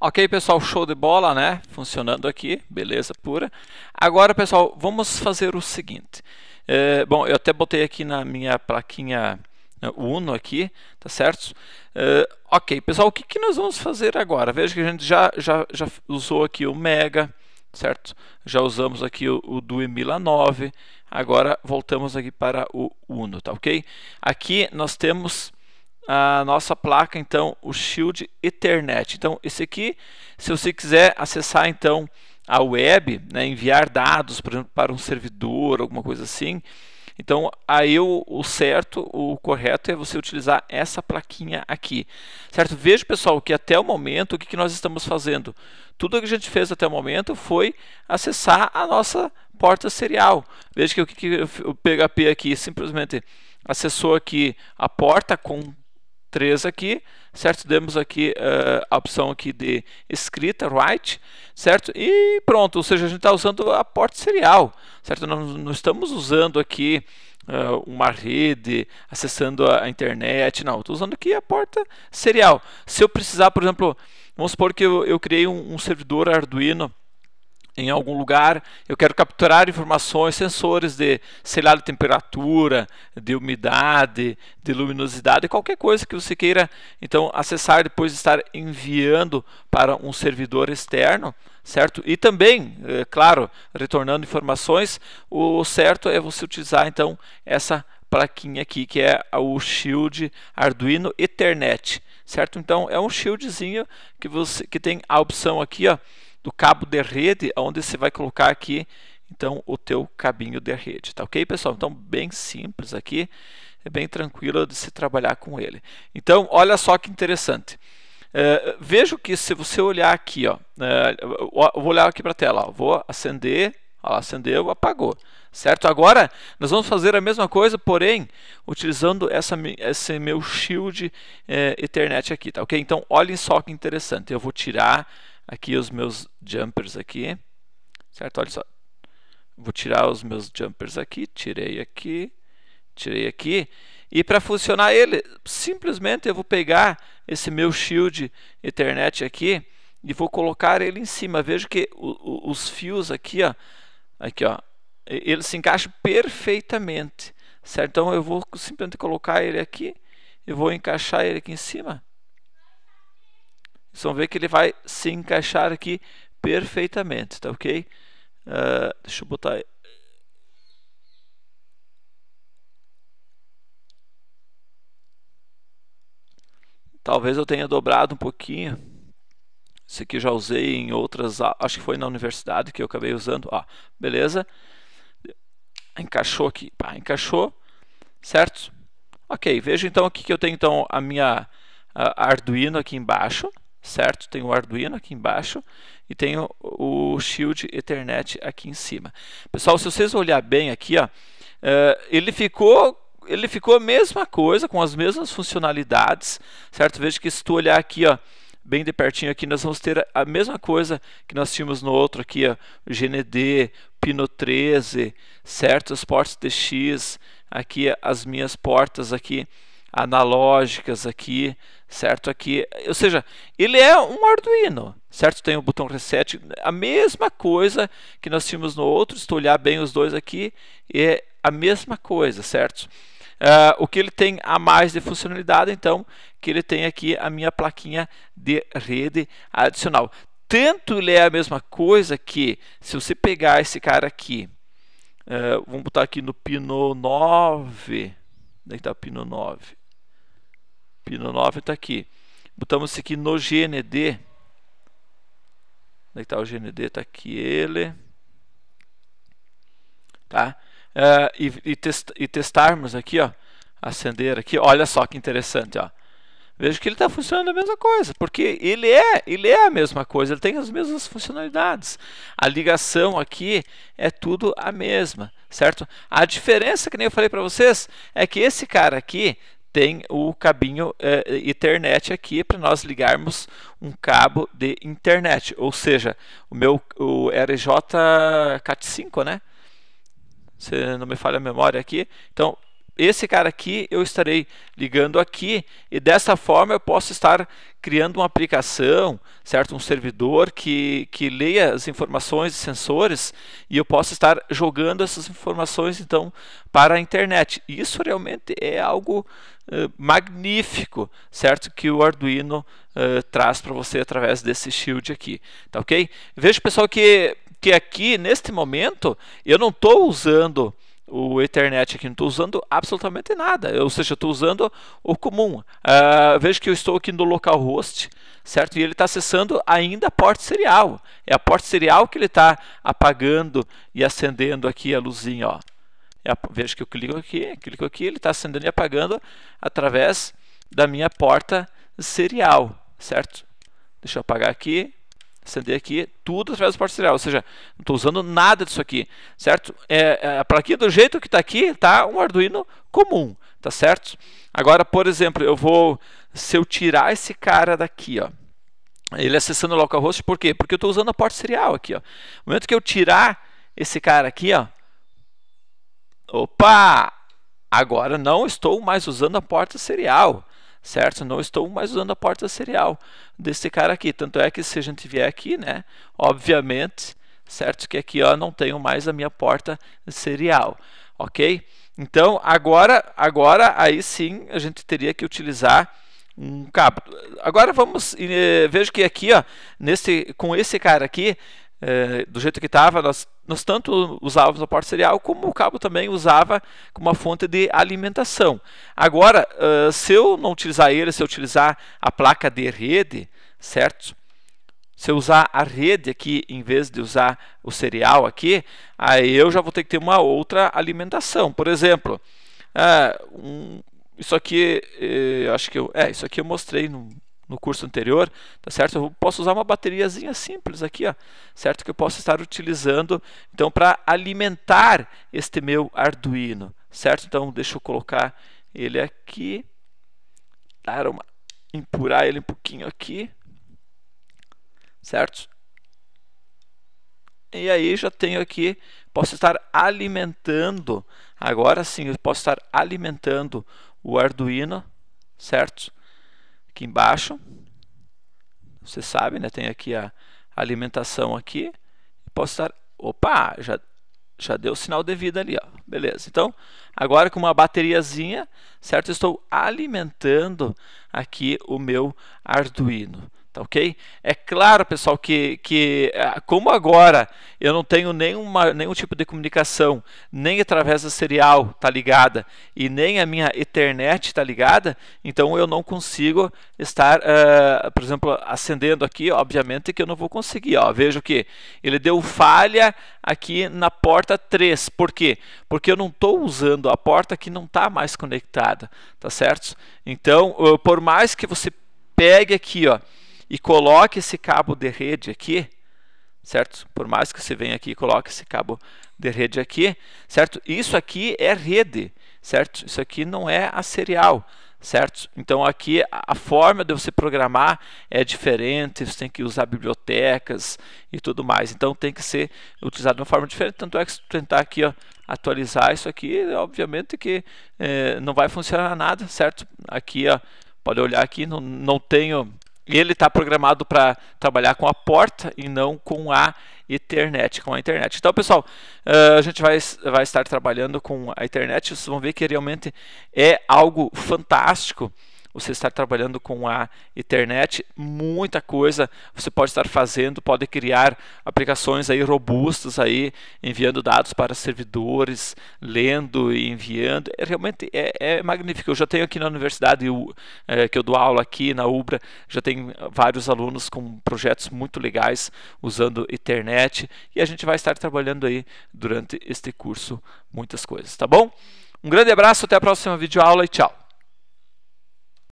Ok, pessoal, show de bola, né? Funcionando aqui, beleza pura. Agora, pessoal, vamos fazer o seguinte. É, bom, eu até botei aqui na minha plaquinha né, Uno aqui, tá certo? É, ok, pessoal, o que, que nós vamos fazer agora? Veja que a gente já, já, já usou aqui o Mega, certo? Já usamos aqui o, o do Emila 9. Agora voltamos aqui para o Uno, tá ok? Aqui nós temos a nossa placa, então, o Shield Ethernet. Então, esse aqui, se você quiser acessar, então, a web, né, enviar dados, por exemplo, para um servidor, alguma coisa assim, então, aí o, o, certo, o correto é você utilizar essa plaquinha aqui. Certo? Veja, pessoal, que até o momento, o que, que nós estamos fazendo? Tudo que a gente fez até o momento foi acessar a nossa porta serial. Veja que o que, que o PHP aqui simplesmente acessou aqui a porta com 3 aqui, certo? Demos aqui uh, a opção aqui de escrita, write, certo? E pronto, ou seja, a gente está usando a porta serial, certo? Não, não estamos usando aqui uh, uma rede, acessando a, internet, não. Estou usando aqui a porta serial. Se eu precisar, por exemplo, vamos supor que eu, eu criei um, um servidor Arduino, em algum lugar, eu quero capturar informações, sensores de, sei lá, de temperatura, de umidade, de luminosidade, qualquer coisa que você queira então acessar depois de estar enviando para um servidor externo, certo? E também, é, claro, retornando informações, o certo é você utilizar então essa plaquinha aqui que é o Shield Arduino Ethernet, certo? Então é um shieldzinho que você que tem a opção aqui, ó, do cabo de rede, onde você vai colocar aqui então o teu cabinho de rede, tá ok pessoal? Então bem simples aqui, é bem tranquilo de se trabalhar com ele. Então olha só que interessante. Uh, vejo que se você olhar aqui, ó, uh, vou olhar aqui para a tela, ó, vou acender, ó, acendeu, apagou, certo? Agora nós vamos fazer a mesma coisa, porém utilizando essa, esse meu shield uh, Ethernet aqui, tá ok? Então olhem só que interessante, eu vou tirar aqui os meus jumpers aqui, certo? Olha só, vou tirar os meus jumpers aqui, tirei aqui, tirei aqui. E para funcionar ele, simplesmente eu vou pegar esse meu shield Ethernet aqui e vou colocar ele em cima. Vejo que o, o, os fios aqui, ó, aqui, ó, eles se encaixam perfeitamente, certo? Então eu vou simplesmente colocar ele aqui, e vou encaixar ele aqui em cima vocês vão ver que ele vai se encaixar aqui perfeitamente, tá ok? Uh, deixa eu botar Talvez eu tenha dobrado um pouquinho. Esse aqui eu já usei em outras, acho que foi na universidade que eu acabei usando. Ó, ah, beleza? Encaixou aqui, pá, encaixou, certo? Ok, vejo então aqui que eu tenho então a minha a Arduino aqui embaixo certo? Tem o Arduino aqui embaixo e tem o, o Shield Ethernet aqui em cima. Pessoal, se vocês olhar bem aqui, ó, uh, ele ficou ele ficou a mesma coisa, com as mesmas funcionalidades, certo? Veja que se tu olhar aqui, ó, bem de pertinho aqui, nós vamos ter a mesma coisa que nós tínhamos no outro aqui, ó, GND, Pino 13, certo? As portas TX, aqui as minhas portas aqui, analógicas aqui, certo? Aqui, ou seja, ele é um Arduino, certo? Tem o botão reset, a mesma coisa que nós tínhamos no outro, se olhar bem os dois aqui, é a mesma coisa, certo? Uh, o que ele tem a mais de funcionalidade, então, que ele tem aqui a minha plaquinha de rede adicional. Tanto ele é a mesma coisa que, se você pegar esse cara aqui, uh, vamos botar aqui no pino 9, Onde é está o pino 9? Pino 9 está aqui. Botamos isso aqui no GND. Onde é está o GND? Está aqui ele. Tá? Uh, e, e, test, e testarmos aqui, ó. Acender aqui. Olha só que interessante, ó vejo que ele está funcionando a mesma coisa, porque ele é, ele é a mesma coisa, ele tem as mesmas funcionalidades. A ligação aqui é tudo a mesma, certo? A diferença que nem eu falei para vocês é que esse cara aqui tem o cabinho eh, Ethernet aqui para nós ligarmos um cabo de internet, ou seja, o meu o RJ Cat5, né? Se não me falha a memória aqui, então esse cara aqui eu estarei ligando aqui e dessa forma eu posso estar criando uma aplicação, certo, um servidor que, que leia as informações de sensores e eu posso estar jogando essas informações então para a internet. Isso realmente é algo uh, magnífico, certo, que o Arduino uh, traz para você através desse shield aqui, tá ok? Veja pessoal que que aqui neste momento eu não estou usando o Ethernet aqui, não estou usando absolutamente nada, ou seja, estou usando o comum. Uh, ah, vejo que eu estou aqui no localhost, certo? E ele está acessando ainda a porta serial. É a porta serial que ele está apagando e acendendo aqui a luzinha, ó. É a, vejo que eu clico aqui, clico aqui, ele está acendendo e apagando através da minha porta serial, certo? Deixa eu apagar aqui, acender aqui, tudo através do porta serial, ou seja, não estou usando nada disso aqui, certo? É, é, para aqui, do jeito que está aqui, tá um Arduino comum, tá certo? Agora, por exemplo, eu vou, se eu tirar esse cara daqui, ó, ele acessando o localhost, por quê? Porque eu estou usando a porta serial aqui, ó. No momento que eu tirar esse cara aqui, ó, opa, agora não estou mais usando a porta serial, certo? Não estou mais usando a porta serial desse cara aqui. Tanto é que se a gente vier aqui, né, obviamente, certo? Que aqui ó, não tenho mais a minha porta serial, ok? Então agora, agora aí sim a gente teria que utilizar um cabo. Agora vamos, eh, vejo que aqui ó, nesse, com esse cara aqui, é, do jeito que estava, nós, nós tanto usávamos a porta serial como o cabo também usava como uma fonte de alimentação. Agora, uh, se eu não utilizar ele, se eu utilizar a placa de rede, certo? Se eu usar a rede aqui em vez de usar o serial aqui, aí eu já vou ter que ter uma outra alimentação. Por exemplo, uh, um, isso aqui, uh, acho que eu, é, isso aqui eu mostrei no no curso anterior, tá certo? Eu posso usar uma bateriazinha simples aqui, ó, certo? Que eu posso estar utilizando então para alimentar este meu Arduino, certo? Então deixa eu colocar ele aqui, dar uma, empurar ele um pouquinho aqui, certo? E aí já tenho aqui, posso estar alimentando, agora sim, eu posso estar alimentando o Arduino, certo? aqui embaixo. Você sabe, né? Tem aqui a alimentação aqui. Posso estar... Opa! Já, já deu o sinal de vida ali, ó. Beleza. Então, agora com uma bateriazinha, certo? Estou alimentando aqui o meu Arduino, Tá ok? É claro, pessoal, que, que é, como agora eu não tenho nenhuma, nenhum tipo de comunicação, nem através da serial tá ligada e nem a minha internet tá ligada, então eu não consigo estar, uh, por exemplo, acendendo aqui, obviamente que eu não vou conseguir. Ó, vejo que ele deu falha aqui na porta 3. Por quê? Porque eu não estou usando a porta que não está mais conectada, tá certo? Então, por mais que você pegue aqui, ó, e coloque esse cabo de rede aqui, certo? Por mais que você venha aqui e coloque esse cabo de rede aqui, certo? Isso aqui é rede, certo? Isso aqui não é a serial, certo? Então aqui a forma de você programar é diferente, você tem que usar bibliotecas e tudo mais. Então tem que ser utilizado de uma forma diferente, tanto é que se tentar aqui ó, atualizar isso aqui, obviamente que eh, não vai funcionar nada, certo? Aqui ó, pode olhar aqui, não, não tenho e ele está programado para trabalhar com a porta e não com a internet, com a internet. Então, pessoal, eh, a gente vai, vai estar trabalhando com a internet. Vocês vão ver que realmente é algo fantástico você estar trabalhando com a internet, muita coisa você pode estar fazendo, pode criar aplicações aí robustas aí, enviando dados para servidores, lendo e enviando. É, realmente é, é magnífico. Eu já tenho aqui na universidade eu, é, que eu dou aula aqui na Ubra, já tem vários alunos com projetos muito legais usando internet e a gente vai estar trabalhando aí durante este curso muitas coisas, tá bom? Um grande abraço, até a próxima videoaula e tchau!